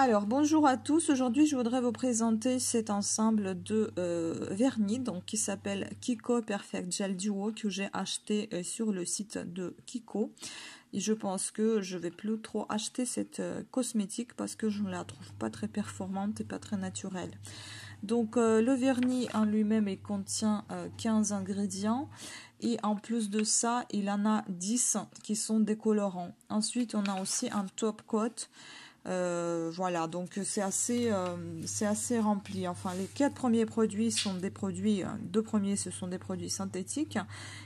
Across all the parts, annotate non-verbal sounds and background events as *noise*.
Alors, bonjour à tous. Aujourd'hui, je voudrais vous présenter cet ensemble de euh, vernis donc, qui s'appelle Kiko Perfect Gel Duo que j'ai acheté euh, sur le site de Kiko. Et je pense que je vais plus trop acheter cette euh, cosmétique parce que je ne la trouve pas très performante et pas très naturelle. Donc, le vernis en lui-même, il contient 15 ingrédients. Et en plus de ça, il en a 10 qui sont décolorants. Ensuite, on a aussi un top coat. Euh, voilà, donc c'est assez, euh, assez rempli. Enfin, les quatre premiers produits sont des produits, euh, deux premiers ce sont des produits synthétiques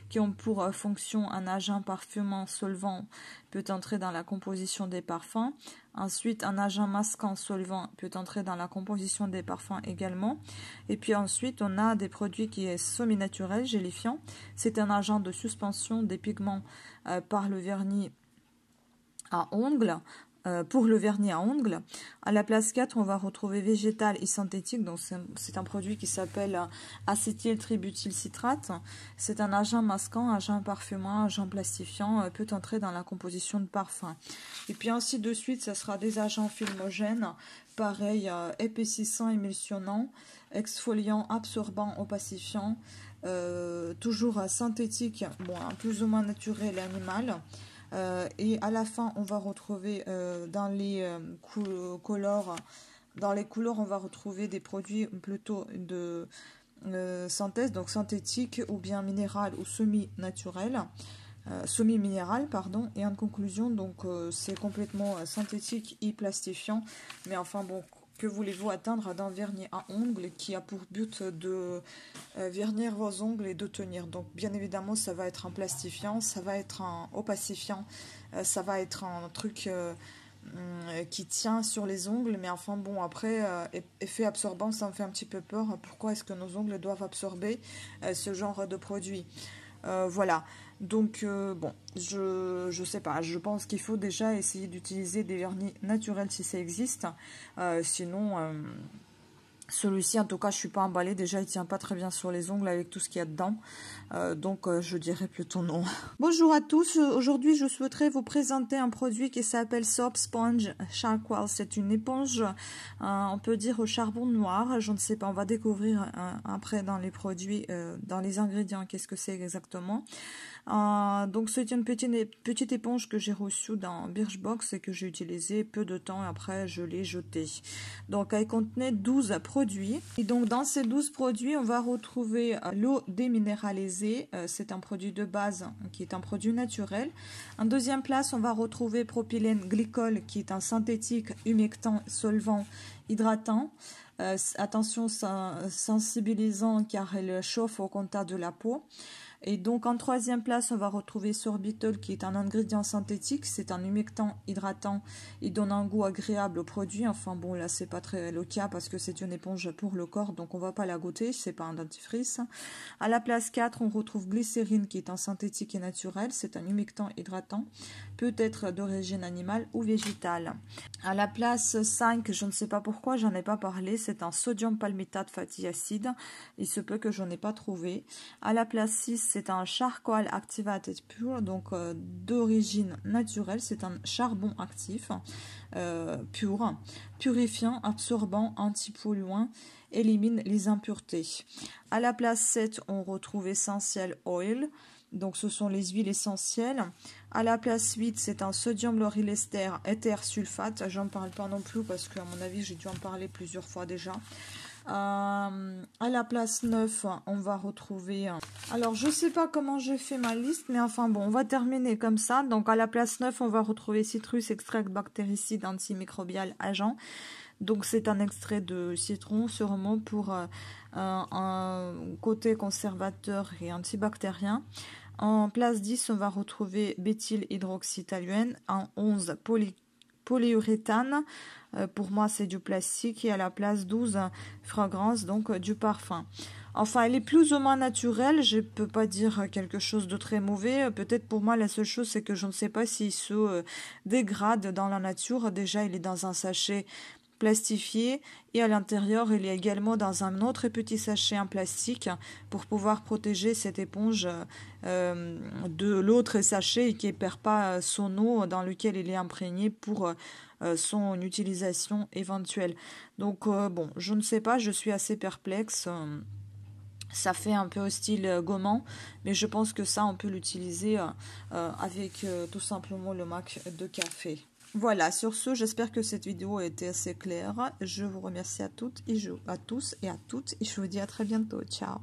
qui ont pour fonction un agent parfumant solvant peut entrer dans la composition des parfums. Ensuite, un agent masquant solvant peut entrer dans la composition des parfums également. Et puis ensuite, on a des produits qui sont semi naturels gélifiants. C'est un agent de suspension des pigments par le vernis à ongles. Euh, pour le vernis à ongles. À la place 4, on va retrouver végétal et synthétique. Donc c'est un produit qui s'appelle euh, acétyl citrate C'est un agent masquant, agent parfumant, agent plastifiant, euh, peut entrer dans la composition de parfum. Et puis ainsi de suite, ça sera des agents filmogènes, pareil, épaississant, émulsionnant, exfoliant, absorbant, opacifiant, toujours synthétique, hein, plus ou moins naturel animal. Euh, et à la fin, on va retrouver euh, dans les euh, couleurs, dans les couleurs, on va retrouver des produits plutôt de synthèse, donc synthétique ou bien minéral ou semi-naturel. semi-minéral, pardon, et en conclusion, donc c'est complètement synthétique et plastifiant, mais enfin bon, que voulez-vous atteindre d'un vernis à ongles qui a pour but de euh, vernir vos ongles et de tenir Donc bien évidemment ça va être un plastifiant, ça va être un opacifiant, euh, ça va être un truc euh, hum, qui tient sur les ongles, mais enfin bon, après, effet absorbant, ça me fait un petit peu peur. Pourquoi est-ce que nos ongles doivent absorber ce genre de produit euh, voilà. Donc, euh, bon, je, je sais pas. Je pense qu'il faut déjà essayer d'utiliser des vernis naturels si ça existe. Euh, sinon celui-ci, en tout cas, je ne suis pas emballée. Déjà, il ne tient pas très bien sur les ongles avec tout ce qu'il y a dedans. Euh, donc, euh, je dirais plutôt non. *laughs* Bonjour à tous. Euh, aujourd'hui, je souhaiterais vous présenter un produit qui s'appelle Soap Sponge Charcoal. C'est une éponge, on peut dire au charbon noir. Je ne sais pas, on va découvrir après dans les produits, dans les ingrédients, qu'est-ce que c'est exactement. donc, c'est une petite, petite éponge que j'ai reçue dans Birchbox et que j'ai utilisé peu de temps après, je l'ai jetée. Donc, elle contenait 12 et donc dans ces 12 produits, on va retrouver euh, l'eau déminéralisée, euh, c'est un produit de base hein, qui est un produit naturel. En deuxième place, on va retrouver propylène glycol qui est un synthétique humectant, solvant, hydratant. Euh, attention, sensibilisant car elle chauffe au contact de la peau. Et donc en troisième place, on va retrouver sorbitol qui est un ingrédient synthétique. C'est un humectant hydratant. Il donne un goût agréable au produit. Enfin bon, là c'est pas très le cas parce que c'est une éponge pour le corps, donc on va pas la goûter. C'est pas un dentifrice. À la place 4, on retrouve glycérine qui est un synthétique et naturel. C'est un humectant hydratant, peut être d'origine animale ou végétale. À la place 5, je ne sais pas pourquoi, j'en ai pas parlé. C'est un sodium palmitate fatty acide. Il se peut que j'en ai pas trouvé. À la place 6 c'est un charcoal activated pure, donc euh, d'origine naturelle. C'est un charbon actif euh, pur, purifiant, absorbant, antipolluant, élimine les impuretés. À la place 7, on retrouve essentiel Oil. Donc ce sont les huiles essentielles. À la place 8, c'est un sodium lauryl-ester éther sulfate. J'en parle pas non plus parce qu'à mon avis, j'ai dû en parler plusieurs fois déjà. Euh, à la place 9, on va retrouver... Euh, alors, je sais pas comment j'ai fait ma liste, mais enfin bon, on va terminer comme ça. Donc, à la place 9, on va retrouver citrus, extract bactéricide antimicrobial agent. Donc, c'est un extrait de citron, sûrement pour euh, un côté conservateur et antibactérien. En place 10, on va retrouver béthylhydroxytaluène. En 11, poly polyuréthane. Euh, pour moi, c'est du plastique. Et à la place, 12 euh, fragrance donc euh, du parfum. Enfin, il est plus ou moins naturel Je ne peux pas dire quelque chose de très mauvais. Peut-être pour moi, la seule chose, c'est que je ne sais pas s'il se dégrade dans la nature. Déjà, il est dans un sachet plastifié et à l'intérieur il est également dans un autre petit sachet en plastique pour pouvoir protéger cette éponge euh, de l'autre sachet qui ne perd pas son eau dans lequel il est imprégné pour euh, son utilisation éventuelle. Donc euh, bon, je ne sais pas, je suis assez perplexe. Ça fait un peu hostile style gommant, mais je pense que ça, on peut l'utiliser avec tout simplement le Mac de café. Voilà, sur ce, j'espère que cette vidéo a été assez claire. Je vous remercie à toutes et à tous et à toutes et je vous dis à très bientôt. Ciao